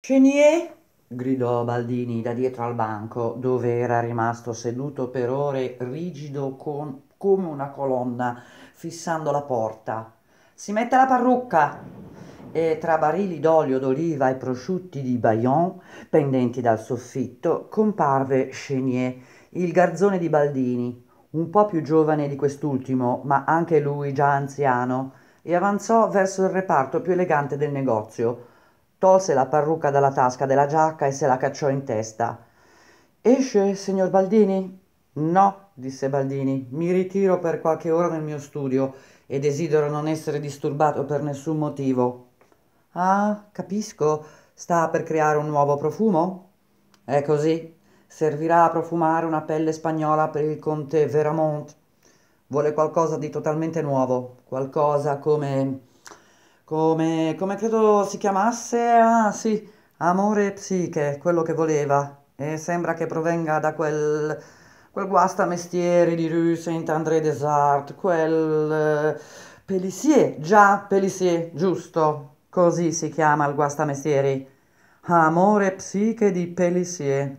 Chenier? gridò Baldini da dietro al banco, dove era rimasto seduto per ore rigido con, come una colonna, fissando la porta. Si mette la parrucca! E tra barili d'olio d'oliva e prosciutti di Bayon, pendenti dal soffitto, comparve Chenier, il garzone di Baldini, un po' più giovane di quest'ultimo, ma anche lui già anziano, e avanzò verso il reparto più elegante del negozio, Tolse la parrucca dalla tasca della giacca e se la cacciò in testa. Esce, signor Baldini? No, disse Baldini, mi ritiro per qualche ora nel mio studio e desidero non essere disturbato per nessun motivo. Ah, capisco, sta per creare un nuovo profumo? È così, servirà a profumare una pelle spagnola per il conte Veramont. Vuole qualcosa di totalmente nuovo, qualcosa come come, come credo si chiamasse, ah sì, Amore e Psiche, quello che voleva, e sembra che provenga da quel, quel guastamestieri di Rue Saint-André-des-Arts, quel... Eh, Pelissier, già Pelissier, giusto, così si chiama il guastamestieri. Amore Psiche di Pelissier,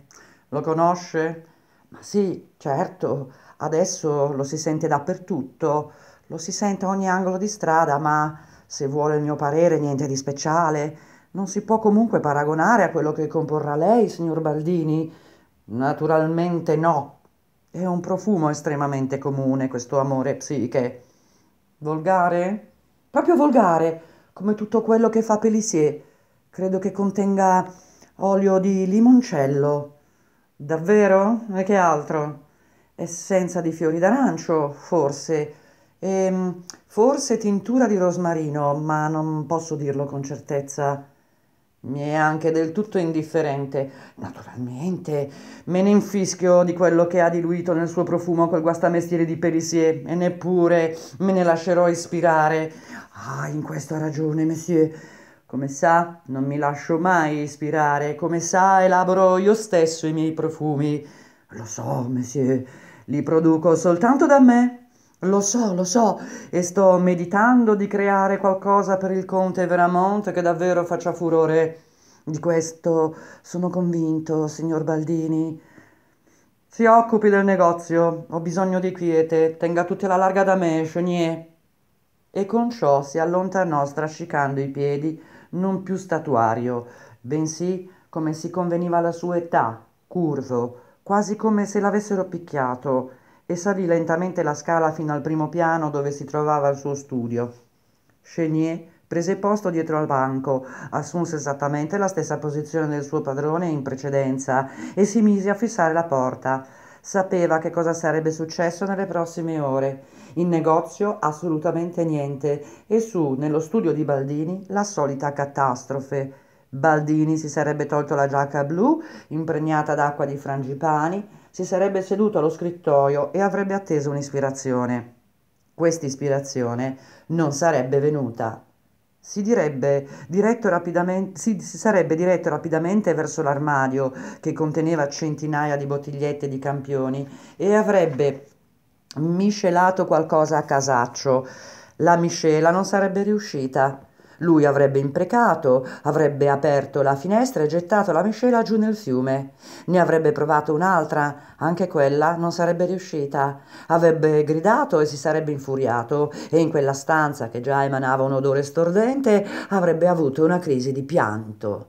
lo conosce? Ma sì, certo, adesso lo si sente dappertutto, lo si sente a ogni angolo di strada, ma se vuole il mio parere niente di speciale. Non si può comunque paragonare a quello che comporrà lei, signor Baldini? Naturalmente no. È un profumo estremamente comune questo amore psiche. Volgare? Proprio volgare, come tutto quello che fa Pelissier. Credo che contenga olio di limoncello. Davvero? E che altro? Essenza di fiori d'arancio, forse e ehm, forse tintura di rosmarino, ma non posso dirlo con certezza. Mi è anche del tutto indifferente. Naturalmente, me ne infischio di quello che ha diluito nel suo profumo quel guastamestiere di Perisier, e neppure me ne lascerò ispirare. Ah, in questo ha ragione, monsieur. Come sa, non mi lascio mai ispirare. Come sa, elaboro io stesso i miei profumi. Lo so, monsieur, li produco soltanto da me lo so, lo so, e sto meditando di creare qualcosa per il conte Veramont che davvero faccia furore. Di questo sono convinto, signor Baldini. Si occupi del negozio, ho bisogno di quiete, tenga tutti alla larga da me, Chenier. E con ciò si allontanò strascicando i piedi, non più statuario, bensì come si conveniva alla sua età, curvo, quasi come se l'avessero picchiato e salì lentamente la scala fino al primo piano dove si trovava il suo studio. Chenier prese posto dietro al banco, assunse esattamente la stessa posizione del suo padrone in precedenza e si mise a fissare la porta. Sapeva che cosa sarebbe successo nelle prossime ore. In negozio assolutamente niente e su, nello studio di Baldini, la solita catastrofe. Baldini si sarebbe tolto la giacca blu, impregnata d'acqua di frangipani, si sarebbe seduto allo scrittoio e avrebbe atteso un'ispirazione. Quest'ispirazione non sarebbe venuta. Si, direbbe diretto si, si sarebbe diretto rapidamente verso l'armadio che conteneva centinaia di bottigliette di campioni e avrebbe miscelato qualcosa a casaccio. La miscela non sarebbe riuscita. Lui avrebbe imprecato, avrebbe aperto la finestra e gettato la miscela giù nel fiume. Ne avrebbe provato un'altra, anche quella non sarebbe riuscita. Avrebbe gridato e si sarebbe infuriato e in quella stanza che già emanava un odore stordente avrebbe avuto una crisi di pianto.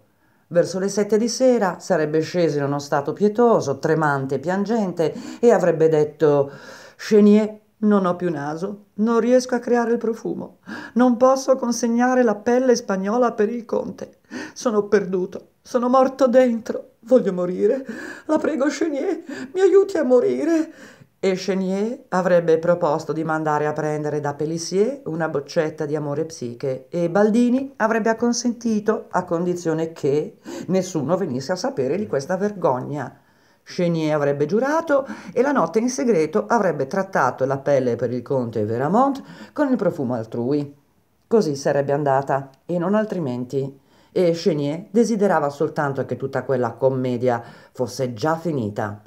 Verso le sette di sera sarebbe sceso in uno stato pietoso, tremante e piangente e avrebbe detto Chenier non ho più naso, non riesco a creare il profumo, non posso consegnare la pelle spagnola per il conte. Sono perduto, sono morto dentro, voglio morire. La prego Chenier, mi aiuti a morire. E Chenier avrebbe proposto di mandare a prendere da Pelissier una boccetta di amore psiche e Baldini avrebbe acconsentito a condizione che nessuno venisse a sapere di questa vergogna. Chenier avrebbe giurato e la notte in segreto avrebbe trattato la pelle per il conte Veramont con il profumo altrui. Così sarebbe andata, e non altrimenti. E Chenier desiderava soltanto che tutta quella commedia fosse già finita.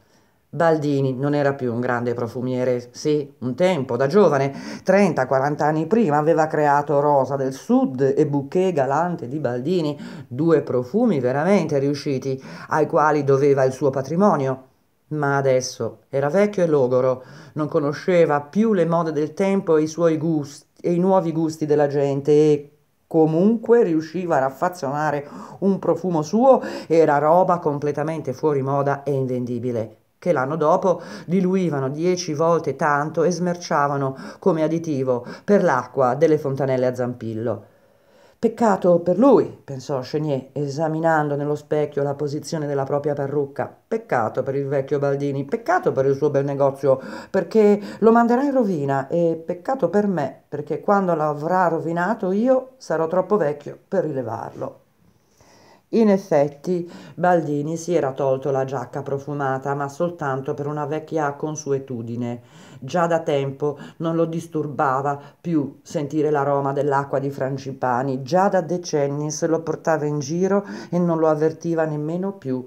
Baldini non era più un grande profumiere, sì, un tempo, da giovane, 30-40 anni prima, aveva creato Rosa del Sud e Bouquet Galante di Baldini, due profumi veramente riusciti, ai quali doveva il suo patrimonio. Ma adesso era vecchio e logoro, non conosceva più le mode del tempo e i suoi gusti e i nuovi gusti della gente e comunque riusciva a raffazzonare un profumo suo, era roba completamente fuori moda e invendibile che l'anno dopo diluivano dieci volte tanto e smerciavano come additivo per l'acqua delle fontanelle a zampillo. Peccato per lui, pensò Chenier, esaminando nello specchio la posizione della propria parrucca. Peccato per il vecchio Baldini, peccato per il suo bel negozio, perché lo manderà in rovina e peccato per me, perché quando l'avrà rovinato io sarò troppo vecchio per rilevarlo. In effetti, Baldini si era tolto la giacca profumata, ma soltanto per una vecchia consuetudine. Già da tempo non lo disturbava più sentire l'aroma dell'acqua di Frangipani, già da decenni se lo portava in giro e non lo avvertiva nemmeno più.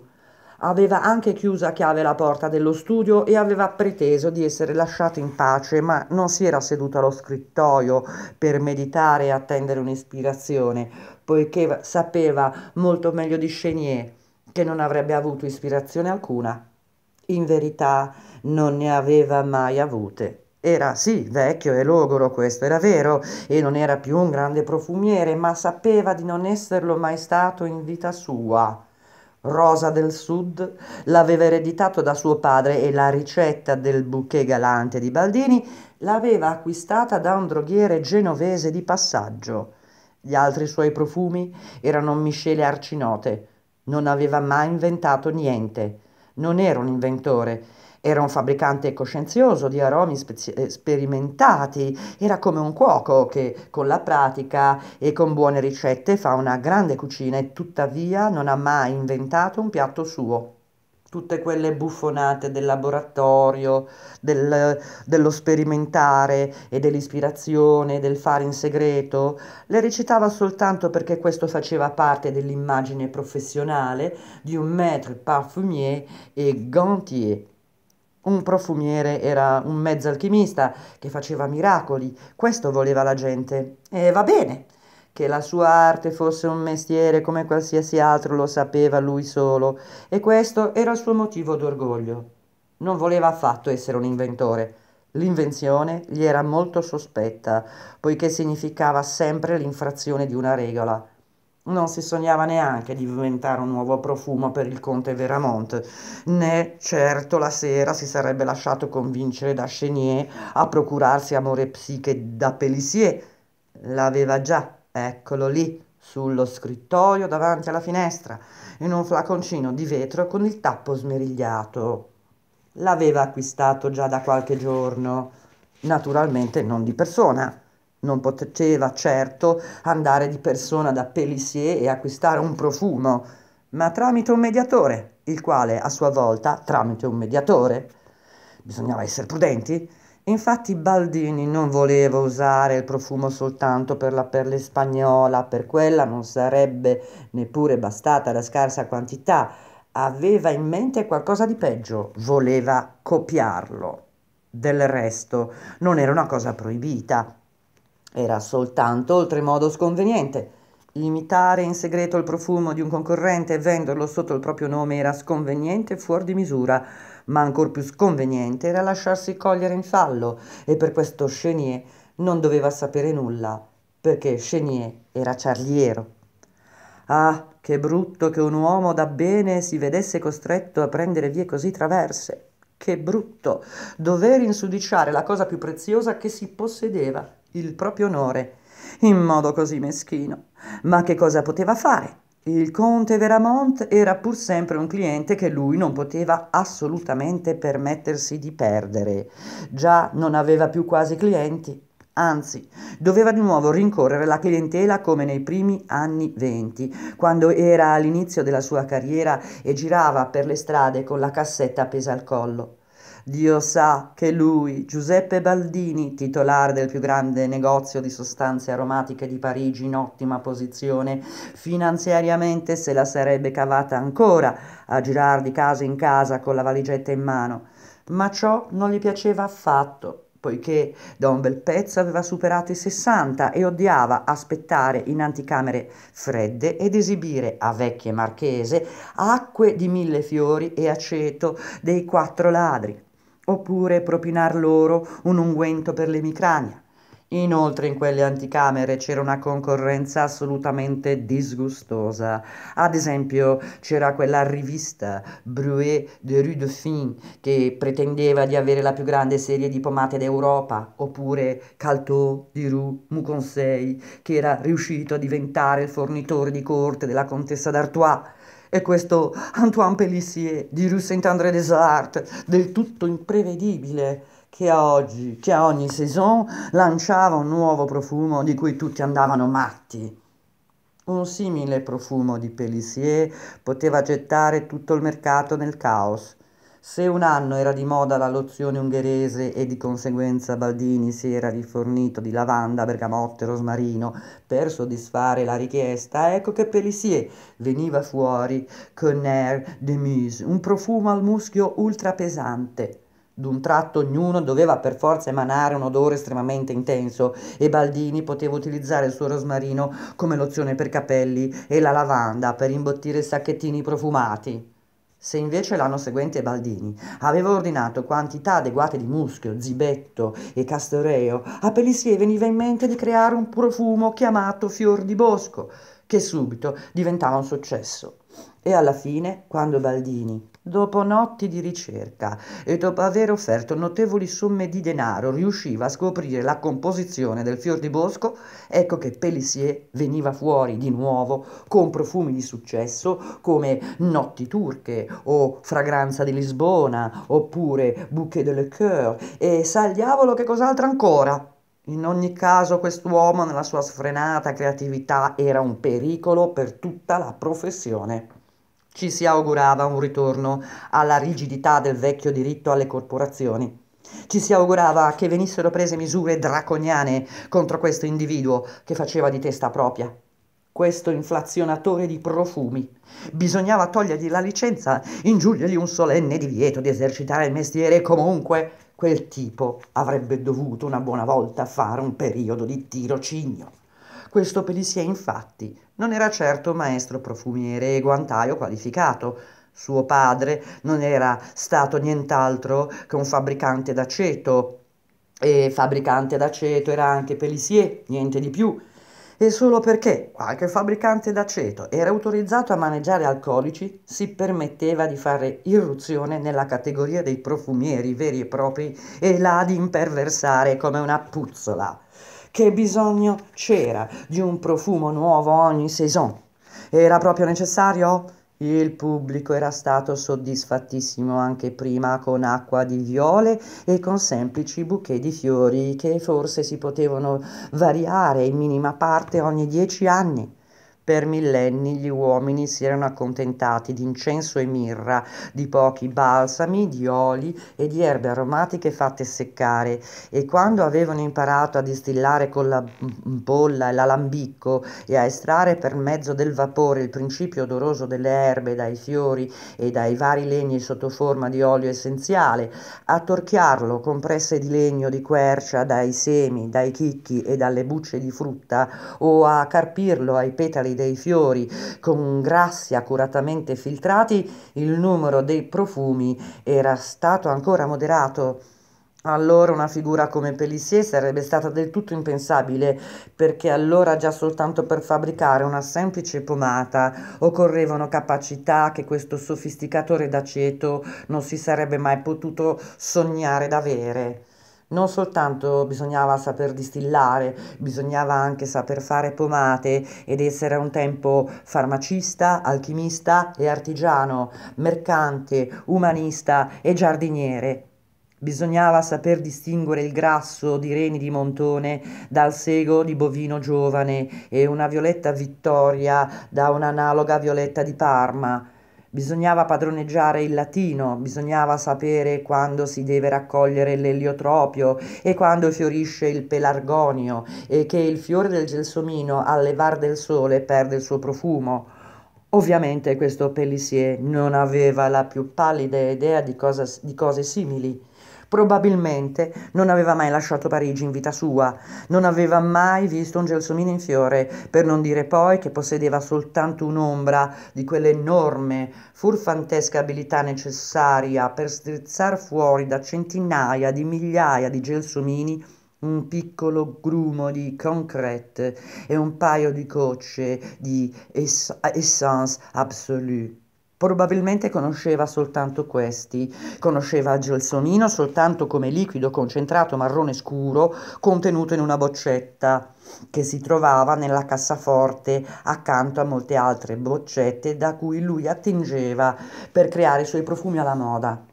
Aveva anche chiuso a chiave la porta dello studio e aveva preteso di essere lasciato in pace, ma non si era seduto allo scrittoio per meditare e attendere un'ispirazione poiché sapeva molto meglio di Chenier che non avrebbe avuto ispirazione alcuna. In verità non ne aveva mai avute. Era sì vecchio e logoro, questo era vero, e non era più un grande profumiere, ma sapeva di non esserlo mai stato in vita sua. Rosa del Sud l'aveva ereditato da suo padre e la ricetta del bouquet galante di Baldini l'aveva acquistata da un droghiere genovese di passaggio. Gli altri suoi profumi erano miscele arcinote. Non aveva mai inventato niente. Non era un inventore. Era un fabbricante coscienzioso di aromi spezi- eh, sperimentati, era come un cuoco che con la pratica e con buone ricette fa una grande cucina e tuttavia non ha mai inventato un piatto suo tutte quelle buffonate del laboratorio, del, dello sperimentare e dell'ispirazione, del fare in segreto, le recitava soltanto perché questo faceva parte dell'immagine professionale di un maître parfumier e gantier. Un profumiere era un mezzo alchimista che faceva miracoli, questo voleva la gente. E va bene, che la sua arte fosse un mestiere come qualsiasi altro lo sapeva lui solo e questo era il suo motivo d'orgoglio. Non voleva affatto essere un inventore. L'invenzione gli era molto sospetta, poiché significava sempre l'infrazione di una regola. Non si sognava neanche di inventare un nuovo profumo per il conte Veramont, né certo la sera si sarebbe lasciato convincere da Chenier a procurarsi amore psiche da Pelissier. L'aveva già Eccolo lì, sullo scrittoio davanti alla finestra, in un flaconcino di vetro con il tappo smerigliato. L'aveva acquistato già da qualche giorno, naturalmente non di persona. Non poteva certo andare di persona da Pelissier e acquistare un profumo, ma tramite un mediatore, il quale a sua volta tramite un mediatore. Bisognava essere prudenti, Infatti Baldini non voleva usare il profumo soltanto per la perle spagnola, per quella non sarebbe neppure bastata la scarsa quantità. Aveva in mente qualcosa di peggio, voleva copiarlo. Del resto non era una cosa proibita, era soltanto oltremodo sconveniente. Imitare in segreto il profumo di un concorrente e venderlo sotto il proprio nome era sconveniente e fuori di misura ma ancor più sconveniente era lasciarsi cogliere in fallo e per questo Chenier non doveva sapere nulla, perché Chenier era ciarliero. Ah, che brutto che un uomo da bene si vedesse costretto a prendere vie così traverse. Che brutto dover insudiciare la cosa più preziosa che si possedeva, il proprio onore, in modo così meschino. Ma che cosa poteva fare? Il conte Veramont era pur sempre un cliente che lui non poteva assolutamente permettersi di perdere. Già non aveva più quasi clienti, anzi doveva di nuovo rincorrere la clientela come nei primi anni venti, quando era all'inizio della sua carriera e girava per le strade con la cassetta appesa al collo. Dio sa che lui, Giuseppe Baldini, titolare del più grande negozio di sostanze aromatiche di Parigi in ottima posizione, finanziariamente se la sarebbe cavata ancora a girare di casa in casa con la valigetta in mano. Ma ciò non gli piaceva affatto poiché da un bel pezzo aveva superato i 60 e odiava aspettare in anticamere fredde ed esibire a vecchie marchese acque di mille fiori e aceto dei quattro ladri oppure propinar loro un unguento per l'emicrania. Inoltre in quelle anticamere c'era una concorrenza assolutamente disgustosa. Ad esempio c'era quella rivista Bruet de Rue Dauphine che pretendeva di avere la più grande serie di pomate d'Europa, oppure Calteau di Rue Muconseil che era riuscito a diventare il fornitore di corte della contessa d'Artois. E questo Antoine Pellissier di Rue Saint-André des Arts, del tutto imprevedibile, che a oggi, che a ogni saison, lanciava un nuovo profumo di cui tutti andavano matti. Un simile profumo di Pellissier poteva gettare tutto il mercato nel caos. Se un anno era di moda la lozione ungherese e di conseguenza Baldini si era rifornito di lavanda, bergamotte, rosmarino per soddisfare la richiesta, ecco che Pelissier veniva fuori con Air de mise, un profumo al muschio ultra pesante. D'un tratto ognuno doveva per forza emanare un odore estremamente intenso e Baldini poteva utilizzare il suo rosmarino come lozione per capelli e la lavanda per imbottire sacchettini profumati. Se invece l'anno seguente Baldini aveva ordinato quantità adeguate di muschio, zibetto e castoreo, a Pelissier veniva in mente di creare un profumo chiamato fior di bosco, che subito diventava un successo. E alla fine, quando Baldini Dopo notti di ricerca e dopo aver offerto notevoli somme di denaro, riusciva a scoprire la composizione del fior di bosco, ecco che Pellissier veniva fuori di nuovo con profumi di successo come Notti turche o Fragranza di Lisbona oppure Bouquet de le Coeur e sa il diavolo che cos'altro ancora. In ogni caso quest'uomo nella sua sfrenata creatività era un pericolo per tutta la professione. Ci si augurava un ritorno alla rigidità del vecchio diritto alle corporazioni. Ci si augurava che venissero prese misure draconiane contro questo individuo che faceva di testa propria. Questo inflazionatore di profumi. Bisognava togliergli la licenza, ingiuriergli un solenne divieto di esercitare il mestiere e comunque quel tipo avrebbe dovuto una buona volta fare un periodo di tirocinio. Questo Pelissier, infatti, non era certo maestro profumiere e guantaio qualificato. Suo padre non era stato nient'altro che un fabbricante d'aceto. E fabbricante d'aceto era anche Pelissier, niente di più e solo perché qualche fabbricante d'aceto era autorizzato a maneggiare alcolici si permetteva di fare irruzione nella categoria dei profumieri veri e propri e là di imperversare come una puzzola. Che bisogno c'era di un profumo nuovo ogni saison? Era proprio necessario? Il pubblico era stato soddisfattissimo anche prima con acqua di viole e con semplici bouquet di fiori che forse si potevano variare in minima parte ogni dieci anni. Per millenni gli uomini si erano accontentati di incenso e mirra, di pochi balsami, di oli e di erbe aromatiche fatte seccare e quando avevano imparato a distillare con la bolla e l'alambicco e a estrarre per mezzo del vapore il principio odoroso delle erbe dai fiori e dai vari legni sotto forma di olio essenziale, a torchiarlo con presse di legno di quercia dai semi, dai chicchi e dalle bucce di frutta o a carpirlo ai petali dei fiori con grassi accuratamente filtrati, il numero dei profumi era stato ancora moderato. Allora una figura come Pellissier sarebbe stata del tutto impensabile, perché allora già soltanto per fabbricare una semplice pomata occorrevano capacità che questo sofisticatore d'aceto non si sarebbe mai potuto sognare d'avere non soltanto bisognava saper distillare, bisognava anche saper fare pomate ed essere a un tempo farmacista, alchimista e artigiano, mercante, umanista e giardiniere. Bisognava saper distinguere il grasso di reni di montone dal sego di bovino giovane e una violetta vittoria da un'analoga violetta di Parma bisognava padroneggiare il latino, bisognava sapere quando si deve raccogliere l'eliotropio e quando fiorisce il pelargonio e che il fiore del gelsomino al levar del sole perde il suo profumo. Ovviamente questo Pellissier non aveva la più pallida idea di, cosa, di cose simili Probabilmente non aveva mai lasciato Parigi in vita sua, non aveva mai visto un gelsomino in fiore, per non dire poi che possedeva soltanto un'ombra di quell'enorme, furfantesca abilità necessaria per strizzar fuori da centinaia di migliaia di gelsomini un piccolo grumo di concrete e un paio di gocce di essence absolue. Probabilmente conosceva soltanto questi, conosceva Gelsomino soltanto come liquido concentrato marrone scuro contenuto in una boccetta che si trovava nella cassaforte accanto a molte altre boccette da cui lui attingeva per creare i suoi profumi alla moda.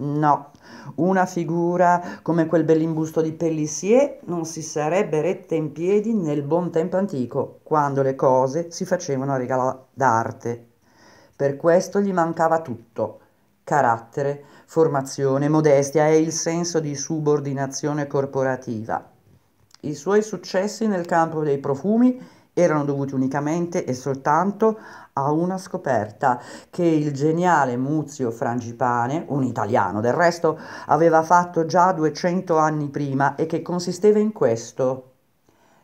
No, una figura come quel bell'imbusto di Pellissier non si sarebbe retta in piedi nel buon tempo antico, quando le cose si facevano a regala d'arte. Per questo gli mancava tutto. Carattere, formazione, modestia e il senso di subordinazione corporativa. I suoi successi nel campo dei profumi erano dovuti unicamente e soltanto a una scoperta che il geniale Muzio Frangipane, un italiano del resto, aveva fatto già 200 anni prima e che consisteva in questo.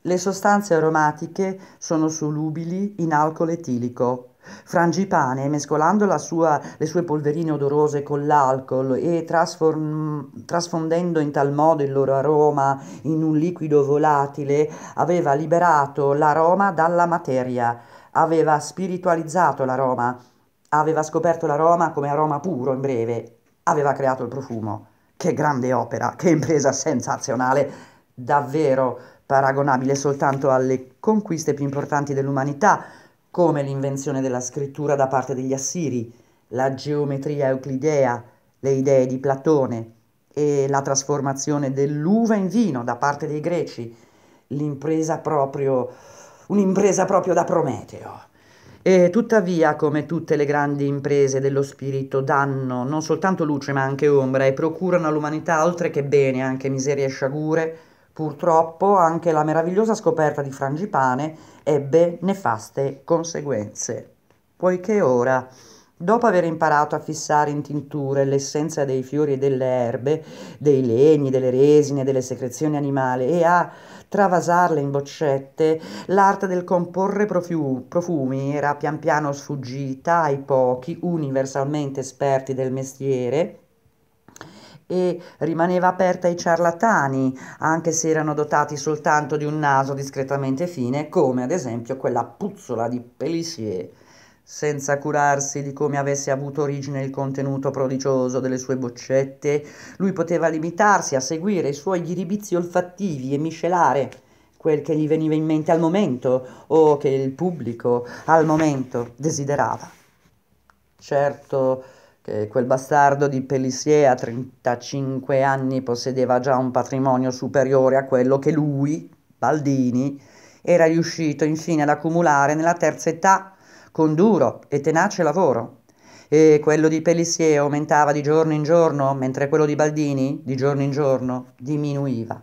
Le sostanze aromatiche sono solubili in alcol etilico. Frangipane, mescolando sua, le sue polverine odorose con l'alcol e trasform, trasfondendo in tal modo il loro aroma in un liquido volatile, aveva liberato l'aroma dalla materia, aveva spiritualizzato l'aroma, aveva scoperto l'aroma come aroma puro, in breve, aveva creato il profumo. Che grande opera, che impresa sensazionale, davvero paragonabile soltanto alle conquiste più importanti dell'umanità, come l'invenzione della scrittura da parte degli Assiri, la geometria euclidea, le idee di Platone e la trasformazione dell'uva in vino da parte dei greci, l'impresa proprio, un'impresa proprio da Prometeo. E tuttavia, come tutte le grandi imprese dello spirito, danno non soltanto luce ma anche ombra e procurano all'umanità, oltre che bene, anche miserie e sciagure, Purtroppo anche la meravigliosa scoperta di Frangipane ebbe nefaste conseguenze, poiché ora, dopo aver imparato a fissare in tinture l'essenza dei fiori e delle erbe, dei legni, delle resine, delle secrezioni animali e a travasarle in boccette, l'arte del comporre profumi era pian piano sfuggita ai pochi universalmente esperti del mestiere e rimaneva aperta ai ciarlatani, anche se erano dotati soltanto di un naso discretamente fine, come ad esempio quella puzzola di Pelissier, senza curarsi di come avesse avuto origine il contenuto prodigioso delle sue boccette, lui poteva limitarsi a seguire i suoi ghiribizi olfattivi e miscelare quel che gli veniva in mente al momento o che il pubblico al momento desiderava. Certo, che quel bastardo di Pellissier a 35 anni possedeva già un patrimonio superiore a quello che lui, Baldini, era riuscito infine ad accumulare nella terza età con duro e tenace lavoro. E quello di Pellissier aumentava di giorno in giorno, mentre quello di Baldini, di giorno in giorno, diminuiva.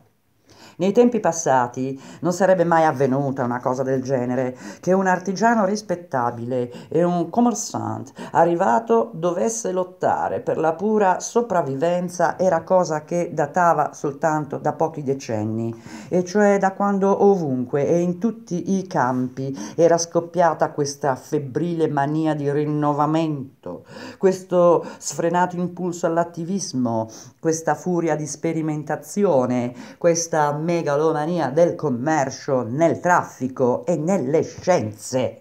Nei tempi passati non sarebbe mai avvenuta una cosa del genere, che un artigiano rispettabile e un commerçant arrivato dovesse lottare per la pura sopravvivenza era cosa che datava soltanto da pochi decenni, e cioè da quando ovunque e in tutti i campi era scoppiata questa febbrile mania di rinnovamento, questo sfrenato impulso all'attivismo, questa furia di sperimentazione, questa megalomania del commercio nel traffico e nelle scienze.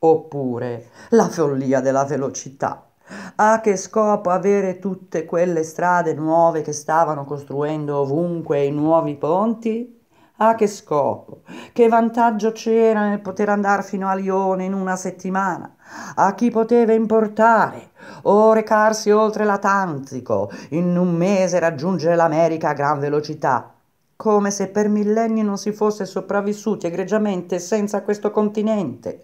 Oppure la follia della velocità. A che scopo avere tutte quelle strade nuove che stavano costruendo ovunque i nuovi ponti? A che scopo? Che vantaggio c'era nel poter andare fino a Lione in una settimana? A chi poteva importare? O recarsi oltre l'Atlantico in un mese raggiungere l'America a gran velocità? come se per millenni non si fosse sopravvissuti egregiamente senza questo continente.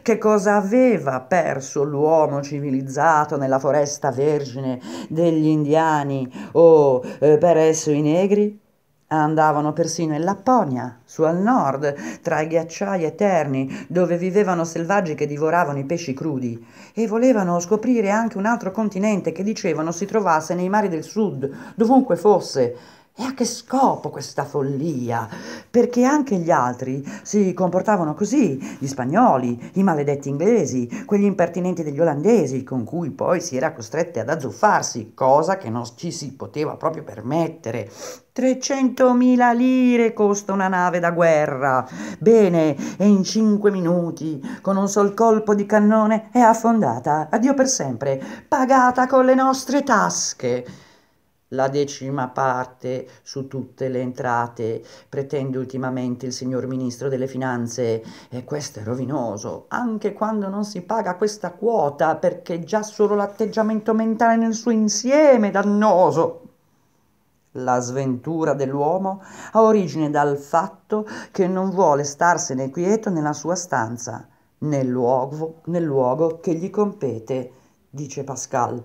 Che cosa aveva perso l'uomo civilizzato nella foresta vergine degli indiani o eh, per esso i negri? Andavano persino in Lapponia, su al nord, tra i ghiacciai eterni, dove vivevano selvaggi che divoravano i pesci crudi, e volevano scoprire anche un altro continente che dicevano si trovasse nei mari del sud, dovunque fosse, e a che scopo questa follia? Perché anche gli altri si comportavano così, gli spagnoli, i maledetti inglesi, quegli impertinenti degli olandesi, con cui poi si era costretti ad azzuffarsi, cosa che non ci si poteva proprio permettere. 300.000 lire costa una nave da guerra. Bene, e in cinque minuti, con un sol colpo di cannone, è affondata, addio per sempre, pagata con le nostre tasche la decima parte su tutte le entrate, pretende ultimamente il signor Ministro delle Finanze, e questo è rovinoso, anche quando non si paga questa quota, perché già solo l'atteggiamento mentale nel suo insieme è dannoso. La sventura dell'uomo ha origine dal fatto che non vuole starsene quieto nella sua stanza, nel luogo, nel luogo che gli compete, dice Pascal.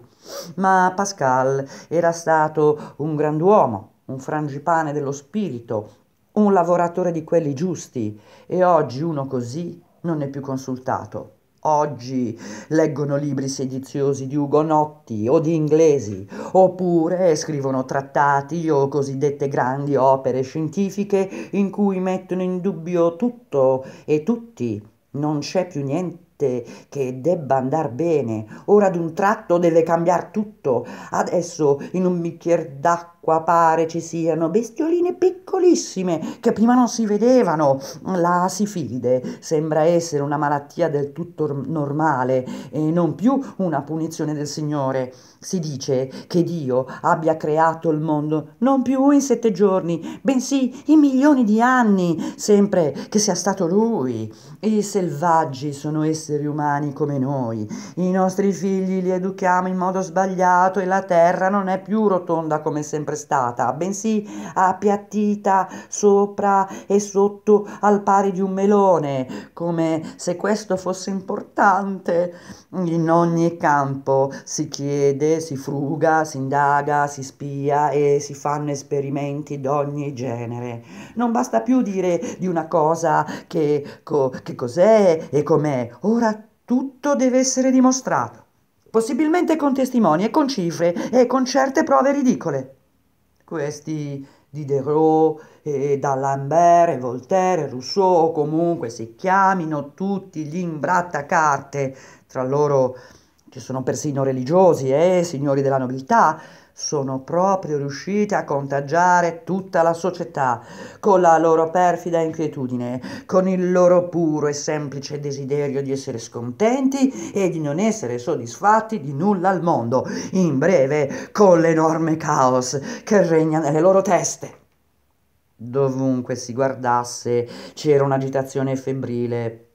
Ma Pascal era stato un grand'uomo, un frangipane dello spirito, un lavoratore di quelli giusti e oggi uno così non è più consultato. Oggi leggono libri sediziosi di ugonotti o di inglesi, oppure scrivono trattati o cosiddette grandi opere scientifiche in cui mettono in dubbio tutto e tutti. Non c'è più niente certe che debba andar bene. Ora d'un tratto deve cambiare tutto. Adesso in un bicchiere d'acqua Qua pare ci siano bestioline piccolissime che prima non si vedevano. La sifide sembra essere una malattia del tutto normale e non più una punizione del Signore. Si dice che Dio abbia creato il mondo non più in sette giorni, bensì in milioni di anni, sempre che sia stato Lui. I selvaggi sono esseri umani come noi. I nostri figli li educhiamo in modo sbagliato e la terra non è più rotonda come sempre prestata, bensì appiattita sopra e sotto al pari di un melone, come se questo fosse importante. In ogni campo si chiede, si fruga, si indaga, si spia e si fanno esperimenti d'ogni genere. Non basta più dire di una cosa che, co, che cos'è e com'è, ora tutto deve essere dimostrato possibilmente con testimoni e con cifre e con certe prove ridicole questi di Diderot, e D'Alembert, e Voltaire, e Rousseau, comunque si chiamino tutti gli imbrattacarte, tra loro ci sono persino religiosi, eh, signori della nobiltà, sono proprio riuscite a contagiare tutta la società con la loro perfida inquietudine, con il loro puro e semplice desiderio di essere scontenti e di non essere soddisfatti di nulla al mondo, in breve con l'enorme caos che regna nelle loro teste. Dovunque si guardasse c'era un'agitazione febbrile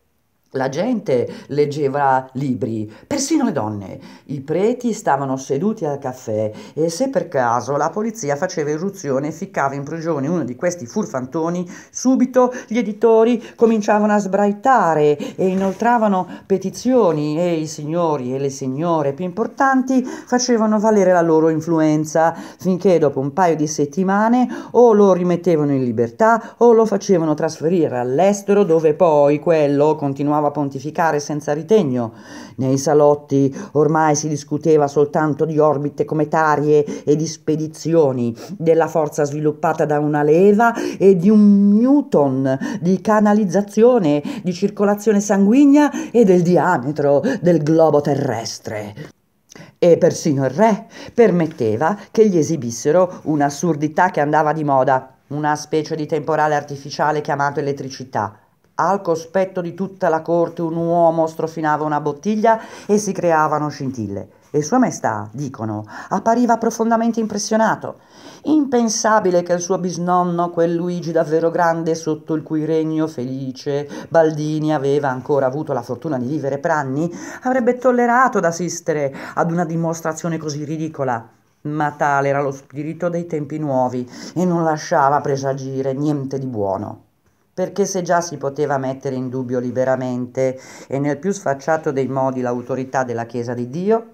la gente leggeva libri, persino le donne. I preti stavano seduti al caffè e se per caso la polizia faceva irruzione e ficcava in prigione uno di questi furfantoni, subito gli editori cominciavano a sbraitare e inoltravano petizioni e i signori e le signore più importanti facevano valere la loro influenza finché dopo un paio di settimane o lo rimettevano in libertà o lo facevano trasferire all'estero dove poi quello continuava continuava a pontificare senza ritegno. Nei salotti ormai si discuteva soltanto di orbite cometarie e di spedizioni, della forza sviluppata da una leva e di un Newton, di canalizzazione, di circolazione sanguigna e del diametro del globo terrestre e persino il re permetteva che gli esibissero un'assurdità che andava di moda, una specie di temporale artificiale chiamato elettricità. Al cospetto di tutta la corte un uomo strofinava una bottiglia e si creavano scintille. E Sua Maestà, dicono, appariva profondamente impressionato. Impensabile che il suo bisnonno, quel Luigi davvero grande, sotto il cui regno felice Baldini aveva ancora avuto la fortuna di vivere per anni, avrebbe tollerato d'assistere ad una dimostrazione così ridicola. Ma tale era lo spirito dei tempi nuovi e non lasciava presagire niente di buono perché se già si poteva mettere in dubbio liberamente e nel più sfacciato dei modi l'autorità della Chiesa di Dio,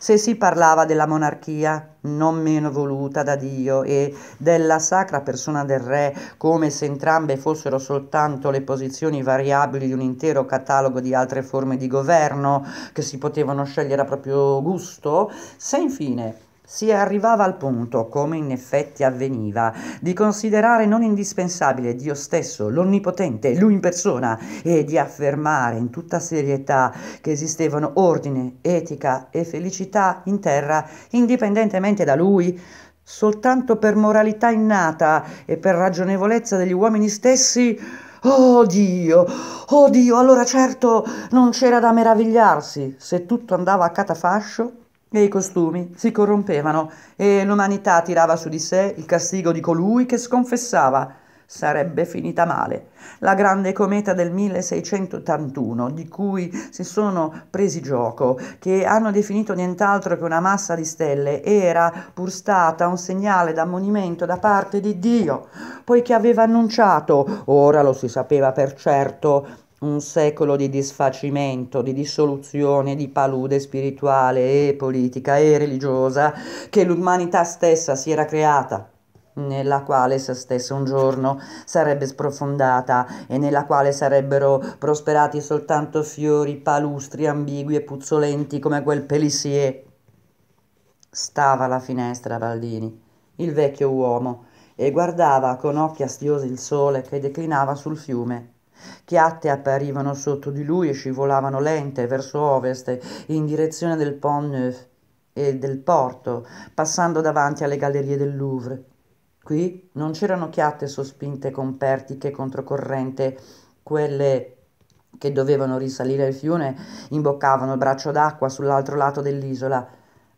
se si parlava della monarchia non meno voluta da Dio e della sacra persona del re come se entrambe fossero soltanto le posizioni variabili di un intero catalogo di altre forme di governo che si potevano scegliere a proprio gusto, se infine si arrivava al punto, come in effetti avveniva, di considerare non indispensabile Dio stesso, l'Onnipotente, Lui in persona, e di affermare in tutta serietà che esistevano ordine, etica e felicità in terra, indipendentemente da Lui, soltanto per moralità innata e per ragionevolezza degli uomini stessi. Oh Dio, oh Dio, allora certo non c'era da meravigliarsi se tutto andava a catafascio e i costumi si corrompevano e l'umanità tirava su di sé il castigo di colui che sconfessava sarebbe finita male. La grande cometa del 1681, di cui si sono presi gioco, che hanno definito nient'altro che una massa di stelle, era pur stata un segnale d'ammonimento da parte di Dio, poiché aveva annunciato, ora lo si sapeva per certo, un secolo di disfacimento, di dissoluzione di palude spirituale e politica e religiosa che l'umanità stessa si era creata nella quale se stessa un giorno sarebbe sprofondata e nella quale sarebbero prosperati soltanto fiori palustri, ambigui e puzzolenti come quel Pelissier. Stava alla finestra Baldini, il vecchio uomo, e guardava con occhi astiosi il sole che declinava sul fiume Chiatte apparivano sotto di lui e scivolavano lente verso ovest in direzione del Pont Neuf e del porto, passando davanti alle gallerie del Louvre. Qui non c'erano chiatte sospinte con pertiche controcorrente, quelle che dovevano risalire il fiume imboccavano il braccio d'acqua sull'altro lato dell'isola.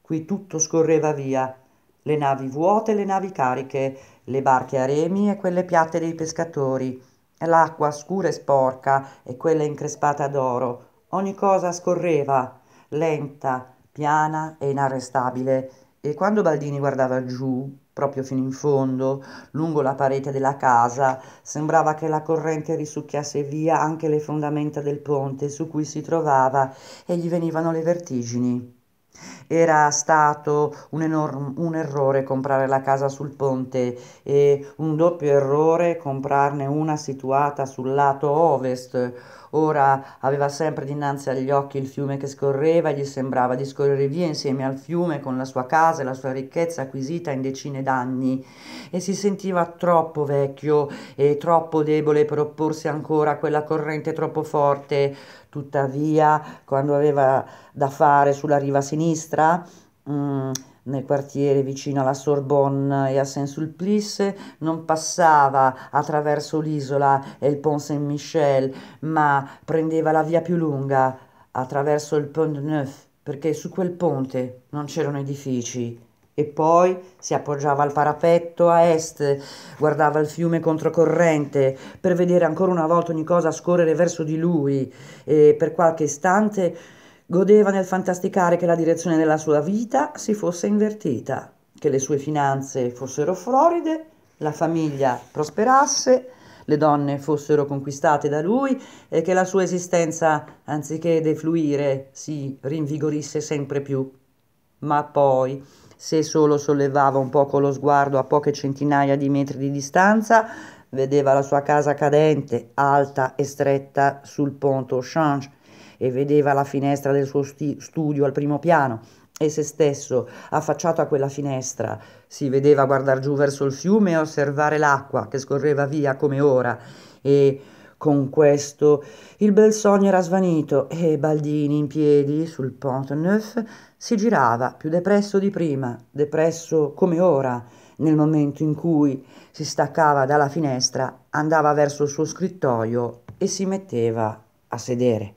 Qui tutto scorreva via, le navi vuote le navi cariche, le barche a remi e quelle piatte dei pescatori l'acqua scura e sporca e quella increspata d'oro. Ogni cosa scorreva, lenta, piana e inarrestabile, e quando Baldini guardava giù, proprio fino in fondo, lungo la parete della casa, sembrava che la corrente risucchiasse via anche le fondamenta del ponte su cui si trovava e gli venivano le vertigini. Era stato un, enorm- un errore comprare la casa sul ponte e un doppio errore comprarne una situata sul lato ovest. Ora aveva sempre dinanzi agli occhi il fiume che scorreva e gli sembrava di scorrere via insieme al fiume con la sua casa e la sua ricchezza acquisita in decine d'anni e si sentiva troppo vecchio e troppo debole per opporsi ancora a quella corrente troppo forte, tuttavia quando aveva da fare sulla riva sinistra, mh, mm, nel quartiere vicino alla Sorbonne e a Saint-Sulpice, non passava attraverso l'isola e il Pont Saint-Michel, ma prendeva la via più lunga attraverso il Pont Neuf, perché su quel ponte non c'erano edifici, e poi si appoggiava al parapetto a est, guardava il fiume controcorrente per vedere ancora una volta ogni cosa scorrere verso di lui e per qualche istante godeva nel fantasticare che la direzione della sua vita si fosse invertita, che le sue finanze fossero floride, la famiglia prosperasse, le donne fossero conquistate da lui e che la sua esistenza, anziché defluire, si rinvigorisse sempre più. Ma poi se solo sollevava un poco lo sguardo a poche centinaia di metri di distanza, vedeva la sua casa cadente, alta e stretta sul ponte au change e vedeva la finestra del suo studio al primo piano e se stesso, affacciato a quella finestra, si vedeva guardar giù verso il fiume e osservare l'acqua che scorreva via come ora e con questo il bel sogno era svanito e Baldini in piedi sul Pont Neuf si girava più depresso di prima, depresso come ora, nel momento in cui si staccava dalla finestra, andava verso il suo scrittoio e si metteva a sedere.